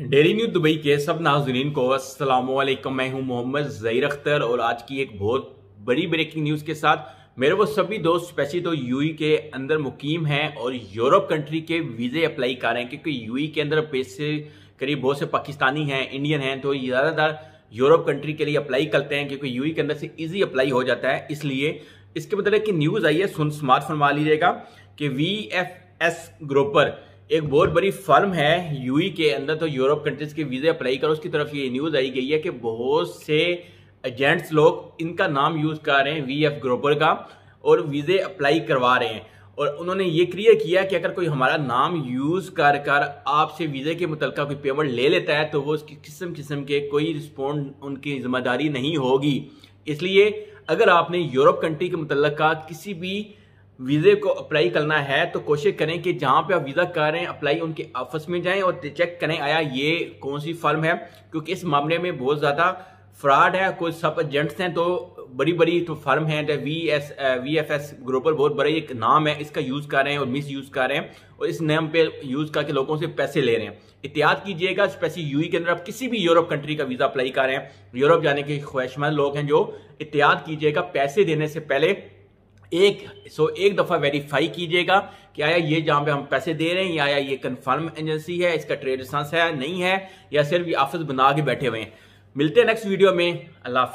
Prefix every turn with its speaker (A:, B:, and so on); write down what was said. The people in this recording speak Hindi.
A: डेली न्यूज दुबई के सब नाजरीन को असलम मैं हूं मोहम्मद जहीर अख्तर और आज की एक बहुत बड़ी ब्रेकिंग न्यूज़ के साथ मेरे वो सभी दोस्त स्पेशली तो यूई e के अंदर मुकीम हैं और यूरोप कंट्री के वीज़े अप्लाई कर रहे हैं क्योंकि यूई e के अंदर पैसे करीब बहुत से पाकिस्तानी हैं इंडियन हैं तो ज़्यादातर यूरोप कंट्री के लिए अप्लाई करते हैं क्योंकि यू e के अंदर से ईजी अप्लाई हो जाता है इसलिए इसके मतलब कि न्यूज़ आई है सुन स्मार्टफोन मा लीजिएगा कि वी एफ एस ग्रोपर एक बहुत बड़ी फर्म है यूई के अंदर तो यूरोप कंट्रीज के वीज़े अप्लाई करो उसकी तरफ ये न्यूज़ आई गई है कि बहुत से एजेंट्स लोग इनका नाम यूज़ कर रहे हैं वी एफ ग्रोपर का और वीज़े अप्लाई करवा रहे हैं और उन्होंने ये क्लियर किया कि अगर कोई हमारा नाम यूज़ कर कर आपसे वीज़े के मुतल कोई पेमेंट ले लेता है तो वो उसकी किस्म किस्म के कोई रिस्पॉन्ड उनकी जिम्मेदारी नहीं होगी इसलिए अगर आपने यूरोप कंट्री के मुतल किसी भी वीज़े को अप्लाई करना है तो कोशिश करें कि जहाँ पे आप वीज़ा कर रहे हैं अप्लाई उनके ऑफिस में जाएं और चेक करें आया ये कौन सी फर्म है क्योंकि इस मामले में बहुत ज़्यादा फ्रॉड है कुछ सब एजेंट्स हैं तो बड़ी बड़ी तो फर्म है V S V F S ग्रोपर बहुत बड़ा एक नाम है इसका यूज़ कर रहे हैं और मिस यूज़ कर रहे हैं और इस नेम पे यूज़ करके लोगों से पैसे ले रहे हैं एहतियात कीजिएगा स्पेशली यूई e के अंदर आप किसी भी यूरोप कंट्री का वीज़ा अप्लाई कर रहे हैं यूरोप जाने के ख्वाहिशमंद लोग हैं जो एहतियात कीजिएगा पैसे देने से पहले एक सो एक दफ़ा वेरीफाई कीजिएगा कि आया ये जहाँ पे हम पैसे दे रहे हैं या आया ये कंफर्म एजेंसी है इसका ट्रेड लाइसेंस है नहीं है या सिर्फ ये ऑफिस बना के बैठे हुए हैं मिलते हैं नेक्स्ट वीडियो में अल्लाह